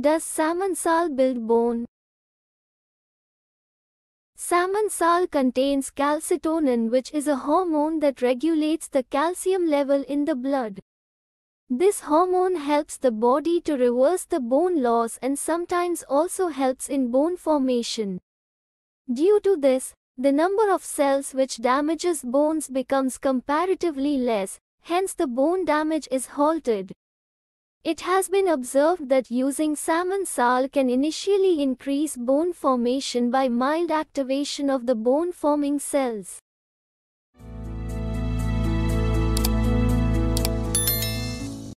Does salmon sal build bone? Salmon sal contains calcitonin which is a hormone that regulates the calcium level in the blood. This hormone helps the body to reverse the bone loss and sometimes also helps in bone formation. Due to this, the number of cells which damages bones becomes comparatively less, hence the bone damage is halted. It has been observed that using salmon sal can initially increase bone formation by mild activation of the bone forming cells.